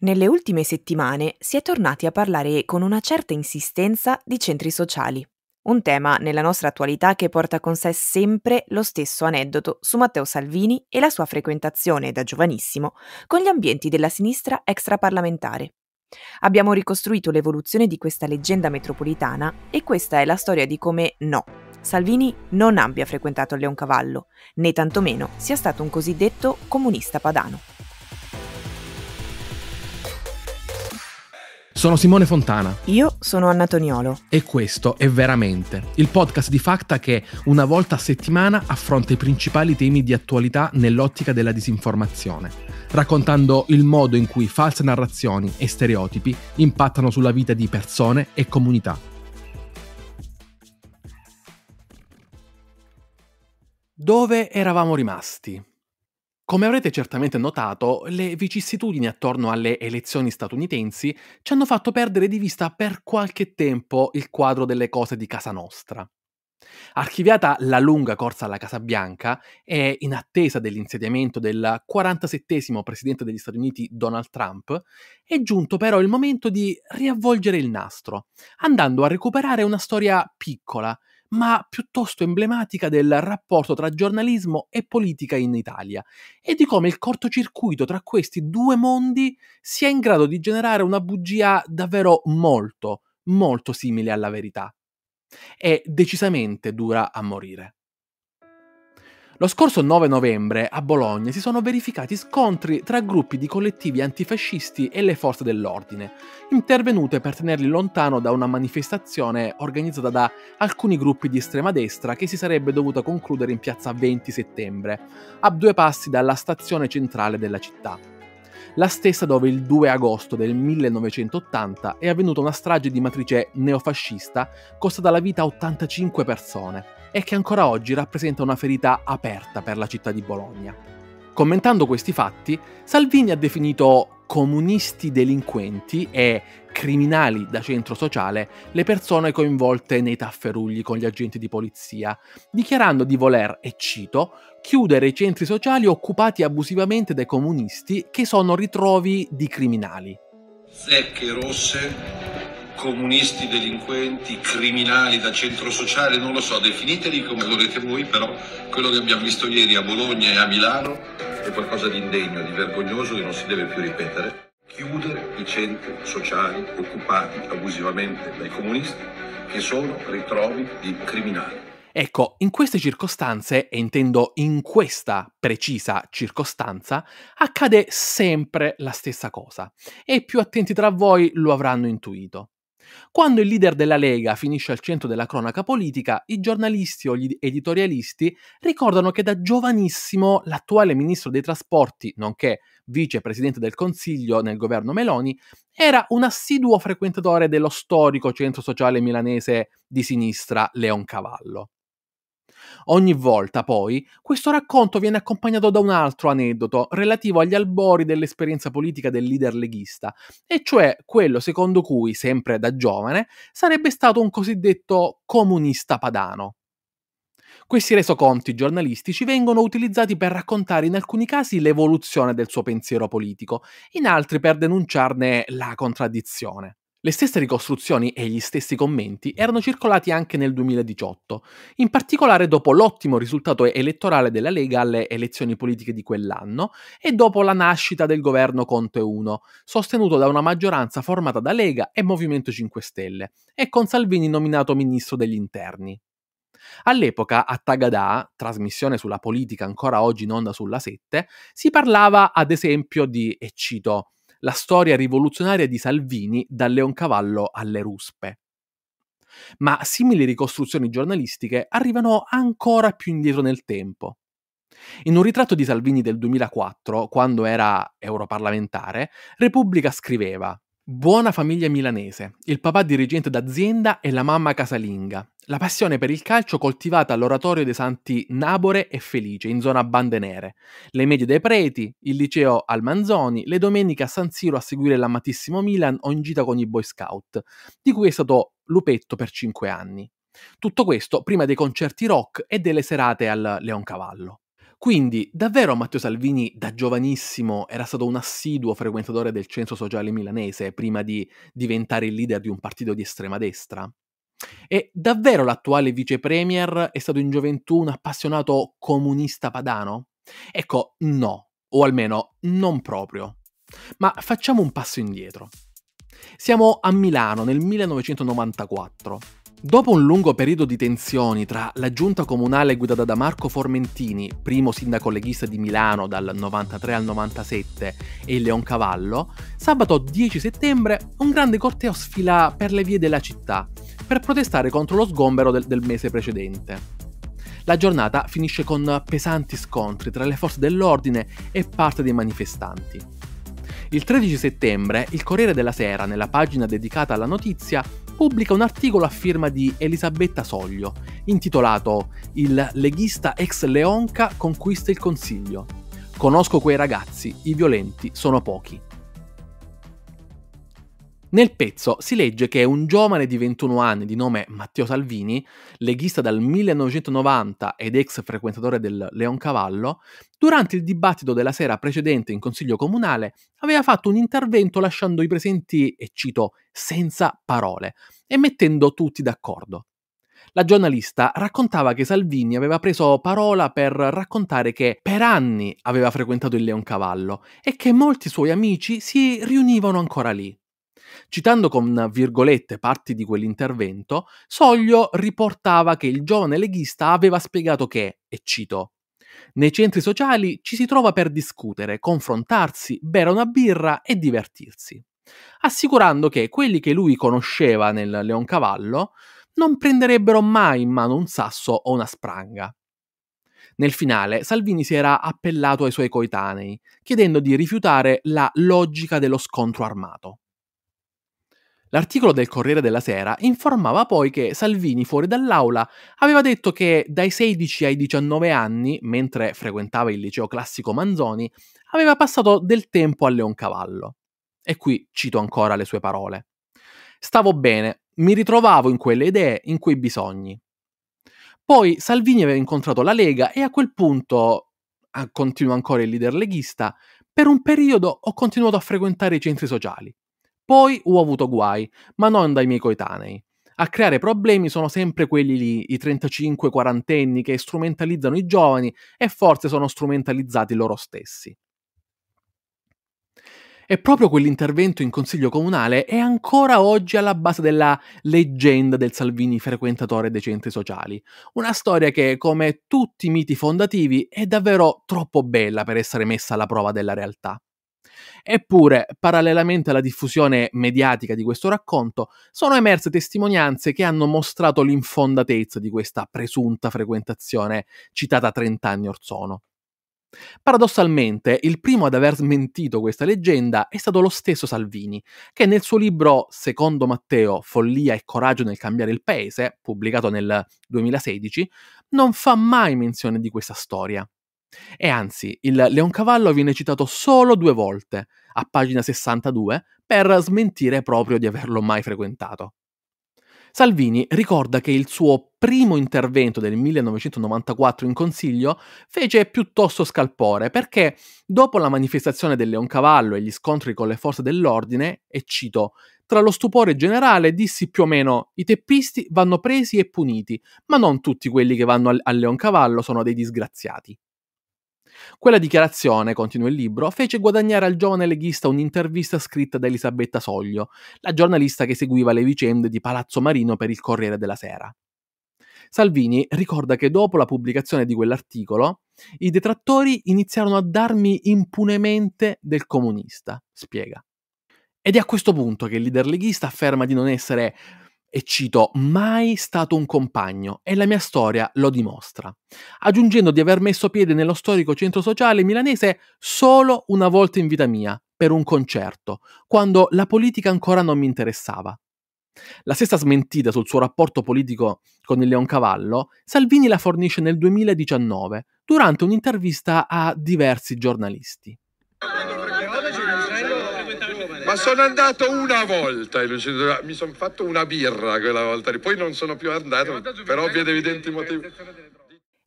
Nelle ultime settimane si è tornati a parlare con una certa insistenza di centri sociali, un tema nella nostra attualità che porta con sé sempre lo stesso aneddoto su Matteo Salvini e la sua frequentazione da giovanissimo con gli ambienti della sinistra extraparlamentare. Abbiamo ricostruito l'evoluzione di questa leggenda metropolitana e questa è la storia di come no, Salvini non abbia frequentato il Leoncavallo, né tantomeno sia stato un cosiddetto comunista padano. Sono Simone Fontana. Io sono Anna Toniolo. E questo è Veramente, il podcast di Facta che una volta a settimana affronta i principali temi di attualità nell'ottica della disinformazione, raccontando il modo in cui false narrazioni e stereotipi impattano sulla vita di persone e comunità. Dove eravamo rimasti? Come avrete certamente notato, le vicissitudini attorno alle elezioni statunitensi ci hanno fatto perdere di vista per qualche tempo il quadro delle cose di casa nostra. Archiviata la lunga corsa alla Casa Bianca e in attesa dell'insediamento del 47 presidente degli Stati Uniti Donald Trump, è giunto però il momento di riavvolgere il nastro, andando a recuperare una storia piccola, ma piuttosto emblematica del rapporto tra giornalismo e politica in Italia e di come il cortocircuito tra questi due mondi sia in grado di generare una bugia davvero molto, molto simile alla verità. È decisamente dura a morire. Lo scorso 9 novembre a Bologna si sono verificati scontri tra gruppi di collettivi antifascisti e le forze dell'ordine, intervenute per tenerli lontano da una manifestazione organizzata da alcuni gruppi di estrema destra che si sarebbe dovuta concludere in piazza 20 settembre, a due passi dalla stazione centrale della città. La stessa dove il 2 agosto del 1980 è avvenuta una strage di matrice neofascista costata la vita a 85 persone e che ancora oggi rappresenta una ferita aperta per la città di Bologna. Commentando questi fatti, Salvini ha definito comunisti delinquenti e criminali da centro sociale le persone coinvolte nei tafferugli con gli agenti di polizia, dichiarando di voler, e cito, chiudere i centri sociali occupati abusivamente dai comunisti che sono ritrovi di criminali. Zecche rosse comunisti, delinquenti, criminali da centro sociale, non lo so, definiteli come volete voi, però quello che abbiamo visto ieri a Bologna e a Milano è qualcosa di indegno, di vergognoso che non si deve più ripetere. Chiudere i centri sociali occupati abusivamente dai comunisti che sono ritrovi di criminali. Ecco, in queste circostanze, e intendo in questa precisa circostanza, accade sempre la stessa cosa. E i più attenti tra voi lo avranno intuito. Quando il leader della Lega finisce al centro della cronaca politica, i giornalisti o gli editorialisti ricordano che da giovanissimo l'attuale ministro dei trasporti, nonché vicepresidente del Consiglio nel governo Meloni, era un assiduo frequentatore dello storico centro sociale milanese di sinistra Leon Cavallo. Ogni volta, poi, questo racconto viene accompagnato da un altro aneddoto relativo agli albori dell'esperienza politica del leader leghista, e cioè quello secondo cui, sempre da giovane, sarebbe stato un cosiddetto comunista padano. Questi resoconti giornalistici vengono utilizzati per raccontare in alcuni casi l'evoluzione del suo pensiero politico, in altri per denunciarne la contraddizione. Le stesse ricostruzioni e gli stessi commenti erano circolati anche nel 2018, in particolare dopo l'ottimo risultato elettorale della Lega alle elezioni politiche di quell'anno e dopo la nascita del governo Conte 1, sostenuto da una maggioranza formata da Lega e Movimento 5 Stelle, e con Salvini nominato ministro degli interni. All'epoca a Tagadà, trasmissione sulla politica ancora oggi in onda sulla 7, si parlava ad esempio di, e cito, la storia rivoluzionaria di Salvini dal Leoncavallo alle ruspe. Ma simili ricostruzioni giornalistiche arrivano ancora più indietro nel tempo. In un ritratto di Salvini del 2004, quando era europarlamentare, Repubblica scriveva Buona famiglia milanese, il papà dirigente d'azienda e la mamma casalinga la passione per il calcio coltivata all'oratorio dei santi Nabore e Felice, in zona Bande Nere, le medie dei preti, il liceo al Manzoni, le domeniche a San Siro a seguire l'amatissimo Milan o in gita con i Boy Scout, di cui è stato lupetto per cinque anni. Tutto questo prima dei concerti rock e delle serate al Leoncavallo. Quindi, davvero Matteo Salvini, da giovanissimo, era stato un assiduo frequentatore del centro sociale milanese prima di diventare il leader di un partito di estrema destra? E davvero l'attuale vice premier è stato in gioventù un appassionato comunista padano? Ecco, no, o almeno non proprio. Ma facciamo un passo indietro. Siamo a Milano nel 1994. Dopo un lungo periodo di tensioni tra la giunta comunale guidata da Marco Formentini, primo sindaco leghista di Milano dal 93 al 97, e Leoncavallo, sabato 10 settembre un grande corteo sfila per le vie della città per protestare contro lo sgombero del, del mese precedente. La giornata finisce con pesanti scontri tra le forze dell'ordine e parte dei manifestanti. Il 13 settembre il Corriere della Sera, nella pagina dedicata alla notizia, pubblica un articolo a firma di Elisabetta Soglio, intitolato Il leghista ex Leonca conquista il Consiglio. Conosco quei ragazzi, i violenti sono pochi. Nel pezzo si legge che un giovane di 21 anni di nome Matteo Salvini, leghista dal 1990 ed ex frequentatore del Leoncavallo, durante il dibattito della sera precedente in consiglio comunale aveva fatto un intervento lasciando i presenti, e cito, senza parole, e mettendo tutti d'accordo. La giornalista raccontava che Salvini aveva preso parola per raccontare che per anni aveva frequentato il Leoncavallo e che molti suoi amici si riunivano ancora lì. Citando con virgolette parti di quell'intervento, Soglio riportava che il giovane leghista aveva spiegato che, e cito, nei centri sociali ci si trova per discutere, confrontarsi, bere una birra e divertirsi, assicurando che quelli che lui conosceva nel Leoncavallo non prenderebbero mai in mano un sasso o una spranga. Nel finale Salvini si era appellato ai suoi coetanei, chiedendo di rifiutare la logica dello scontro armato. L'articolo del Corriere della Sera informava poi che Salvini fuori dall'aula aveva detto che dai 16 ai 19 anni, mentre frequentava il liceo classico Manzoni, aveva passato del tempo a Leoncavallo. E qui cito ancora le sue parole. Stavo bene, mi ritrovavo in quelle idee, in quei bisogni. Poi Salvini aveva incontrato la Lega e a quel punto, ah, continua ancora il leader leghista, per un periodo ho continuato a frequentare i centri sociali. Poi ho avuto guai, ma non dai miei coetanei. A creare problemi sono sempre quelli lì, i 35-40 anni che strumentalizzano i giovani e forse sono strumentalizzati loro stessi. E proprio quell'intervento in consiglio comunale è ancora oggi alla base della leggenda del Salvini frequentatore dei centri sociali. Una storia che, come tutti i miti fondativi, è davvero troppo bella per essere messa alla prova della realtà. Eppure, parallelamente alla diffusione mediatica di questo racconto, sono emerse testimonianze che hanno mostrato l'infondatezza di questa presunta frequentazione citata 30 anni or sono. Paradossalmente, il primo ad aver smentito questa leggenda è stato lo stesso Salvini, che nel suo libro Secondo Matteo, Follia e coraggio nel cambiare il paese, pubblicato nel 2016, non fa mai menzione di questa storia. E anzi, il Leoncavallo viene citato solo due volte, a pagina 62, per smentire proprio di averlo mai frequentato. Salvini ricorda che il suo primo intervento del 1994 in Consiglio fece piuttosto scalpore perché dopo la manifestazione del Leoncavallo e gli scontri con le forze dell'ordine, e cito, tra lo stupore generale dissi più o meno i teppisti vanno presi e puniti, ma non tutti quelli che vanno al, al Leoncavallo sono dei disgraziati. Quella dichiarazione, continua il libro, fece guadagnare al giovane leghista un'intervista scritta da Elisabetta Soglio, la giornalista che seguiva le vicende di Palazzo Marino per il Corriere della Sera. Salvini ricorda che dopo la pubblicazione di quell'articolo, i detrattori iniziarono a darmi impunemente del comunista, spiega. Ed è a questo punto che il leader leghista afferma di non essere e cito, mai stato un compagno e la mia storia lo dimostra, aggiungendo di aver messo piede nello storico centro sociale milanese solo una volta in vita mia, per un concerto, quando la politica ancora non mi interessava. La stessa smentita sul suo rapporto politico con il Leoncavallo, Salvini la fornisce nel 2019, durante un'intervista a diversi giornalisti. Ma sono andato una volta mi sono fatto una birra quella volta, poi non sono più andato per ovvi ed evidenti motivi.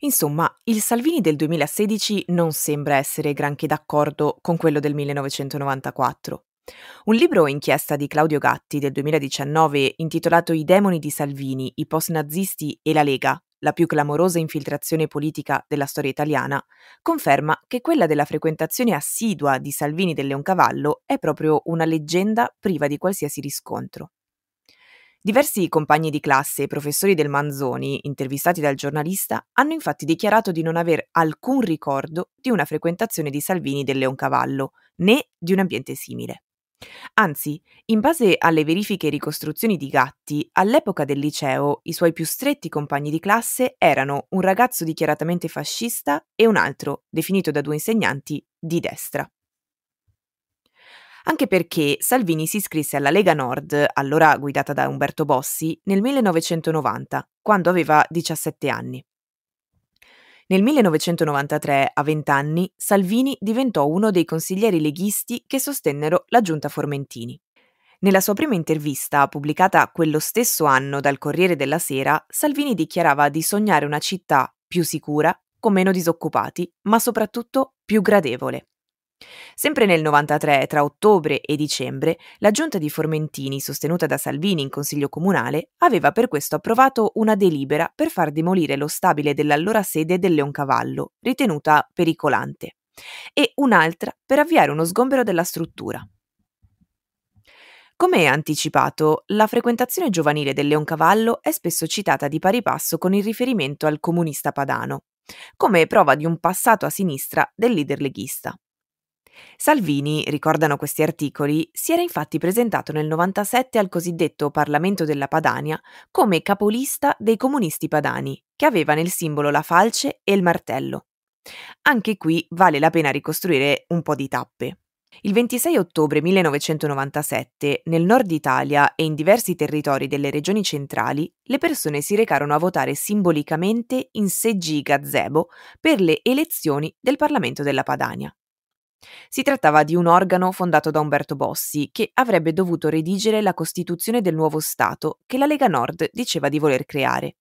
Insomma, il Salvini del 2016 non sembra essere granché d'accordo con quello del 1994. Un libro inchiesta di Claudio Gatti del 2019 intitolato I demoni di Salvini, i post-nazisti e la Lega, la più clamorosa infiltrazione politica della storia italiana, conferma che quella della frequentazione assidua di Salvini del Leoncavallo è proprio una leggenda priva di qualsiasi riscontro. Diversi compagni di classe e professori del Manzoni, intervistati dal giornalista, hanno infatti dichiarato di non aver alcun ricordo di una frequentazione di Salvini del Leoncavallo, né di un ambiente simile. Anzi, in base alle verifiche e ricostruzioni di Gatti, all'epoca del liceo i suoi più stretti compagni di classe erano un ragazzo dichiaratamente fascista e un altro, definito da due insegnanti, di destra. Anche perché Salvini si iscrisse alla Lega Nord, allora guidata da Umberto Bossi, nel 1990, quando aveva 17 anni. Nel 1993, a 20 anni, Salvini diventò uno dei consiglieri leghisti che sostennero la giunta Formentini. Nella sua prima intervista, pubblicata quello stesso anno dal Corriere della Sera, Salvini dichiarava di sognare una città più sicura, con meno disoccupati, ma soprattutto più gradevole. Sempre nel 93, tra ottobre e dicembre, la giunta di Formentini, sostenuta da Salvini in Consiglio Comunale, aveva per questo approvato una delibera per far demolire lo stabile dell'allora sede del Leoncavallo, ritenuta pericolante, e un'altra per avviare uno sgombero della struttura. Come anticipato, la frequentazione giovanile del Leoncavallo è spesso citata di pari passo con il riferimento al comunista padano, come prova di un passato a sinistra del leader leghista. Salvini, ricordano questi articoli, si era infatti presentato nel 97 al cosiddetto Parlamento della Padania come capolista dei comunisti padani, che aveva nel simbolo la falce e il martello. Anche qui vale la pena ricostruire un po' di tappe. Il 26 ottobre 1997, nel nord Italia e in diversi territori delle regioni centrali, le persone si recarono a votare simbolicamente in seggi gazebo per le elezioni del Parlamento della Padania. Si trattava di un organo fondato da Umberto Bossi, che avrebbe dovuto redigere la Costituzione del nuovo Stato che la Lega Nord diceva di voler creare.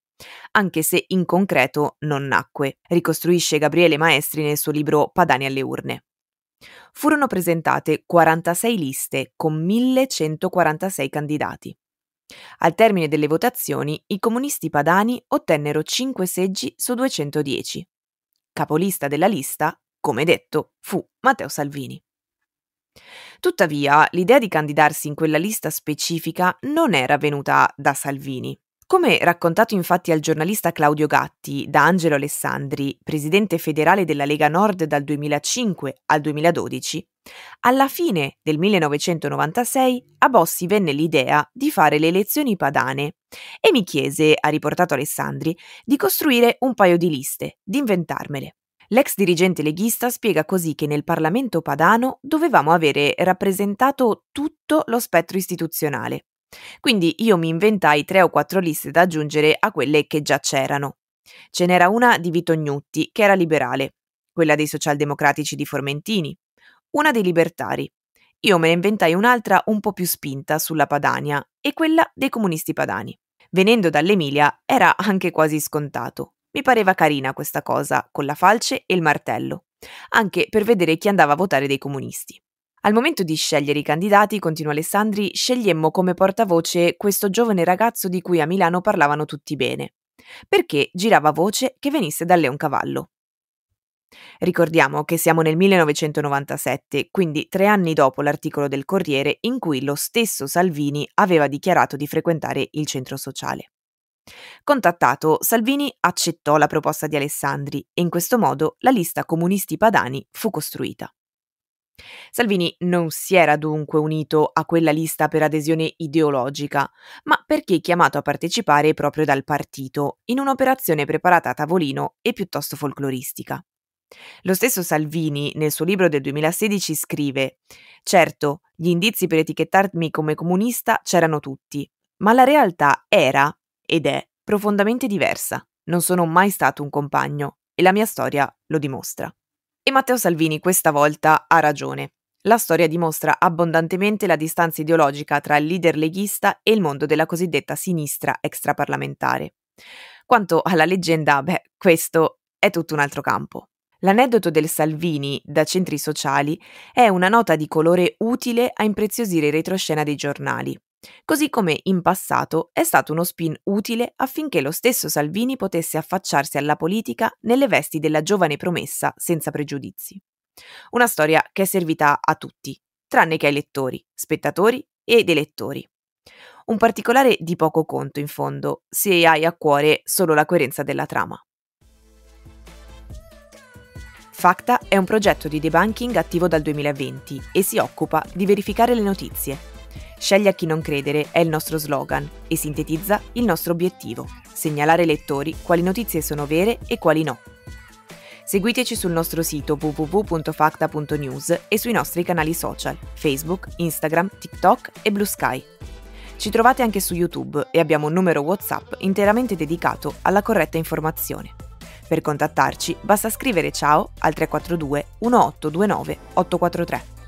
Anche se in concreto non nacque, ricostruisce Gabriele Maestri nel suo libro Padani alle urne. Furono presentate 46 liste con 1146 candidati. Al termine delle votazioni, i comunisti padani ottennero 5 seggi su 210. Capolista della lista come detto, fu Matteo Salvini. Tuttavia, l'idea di candidarsi in quella lista specifica non era venuta da Salvini. Come raccontato infatti al giornalista Claudio Gatti da Angelo Alessandri, presidente federale della Lega Nord dal 2005 al 2012, alla fine del 1996 a Bossi venne l'idea di fare le elezioni padane e mi chiese, ha riportato Alessandri, di costruire un paio di liste, di inventarmele. L'ex dirigente leghista spiega così che nel Parlamento padano dovevamo avere rappresentato tutto lo spettro istituzionale. Quindi io mi inventai tre o quattro liste da aggiungere a quelle che già c'erano. Ce n'era una di Vito Gnutti, che era liberale, quella dei socialdemocratici di Formentini, una dei libertari. Io me ne inventai un'altra un po' più spinta sulla Padania e quella dei comunisti padani. Venendo dall'Emilia era anche quasi scontato. Mi pareva carina questa cosa, con la falce e il martello, anche per vedere chi andava a votare dei comunisti. Al momento di scegliere i candidati, continua Alessandri, scegliemmo come portavoce questo giovane ragazzo di cui a Milano parlavano tutti bene, perché girava voce che venisse da Leoncavallo. Ricordiamo che siamo nel 1997, quindi tre anni dopo l'articolo del Corriere in cui lo stesso Salvini aveva dichiarato di frequentare il centro sociale. Contattato, Salvini accettò la proposta di Alessandri e in questo modo la lista comunisti padani fu costruita. Salvini non si era dunque unito a quella lista per adesione ideologica, ma perché chiamato a partecipare proprio dal partito, in un'operazione preparata a tavolino e piuttosto folcloristica. Lo stesso Salvini, nel suo libro del 2016, scrive: Certo, gli indizi per etichettarmi come comunista c'erano tutti, ma la realtà era ed è profondamente diversa. Non sono mai stato un compagno e la mia storia lo dimostra. E Matteo Salvini questa volta ha ragione. La storia dimostra abbondantemente la distanza ideologica tra il leader leghista e il mondo della cosiddetta sinistra extraparlamentare. Quanto alla leggenda, beh, questo è tutto un altro campo. L'aneddoto del Salvini da centri sociali è una nota di colore utile a impreziosire retroscena dei giornali, Così come in passato è stato uno spin utile affinché lo stesso Salvini potesse affacciarsi alla politica nelle vesti della giovane promessa senza pregiudizi. Una storia che è servita a tutti, tranne che ai lettori, spettatori ed elettori. Un particolare di poco conto, in fondo, se hai a cuore solo la coerenza della trama. Facta è un progetto di debunking attivo dal 2020 e si occupa di verificare le notizie, Scegli a chi non credere è il nostro slogan e sintetizza il nostro obiettivo, segnalare ai lettori quali notizie sono vere e quali no. Seguiteci sul nostro sito www.facta.news e sui nostri canali social Facebook, Instagram, TikTok e Blue Sky. Ci trovate anche su YouTube e abbiamo un numero WhatsApp interamente dedicato alla corretta informazione. Per contattarci basta scrivere ciao al 342 1829 843.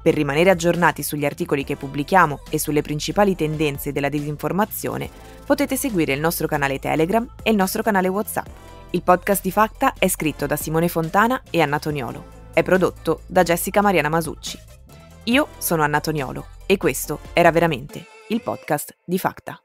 Per rimanere aggiornati sugli articoli che pubblichiamo e sulle principali tendenze della disinformazione, potete seguire il nostro canale Telegram e il nostro canale WhatsApp. Il podcast di Facta è scritto da Simone Fontana e Anna Toniolo. È prodotto da Jessica Mariana Masucci. Io sono Anna Toniolo e questo era veramente il podcast di Facta.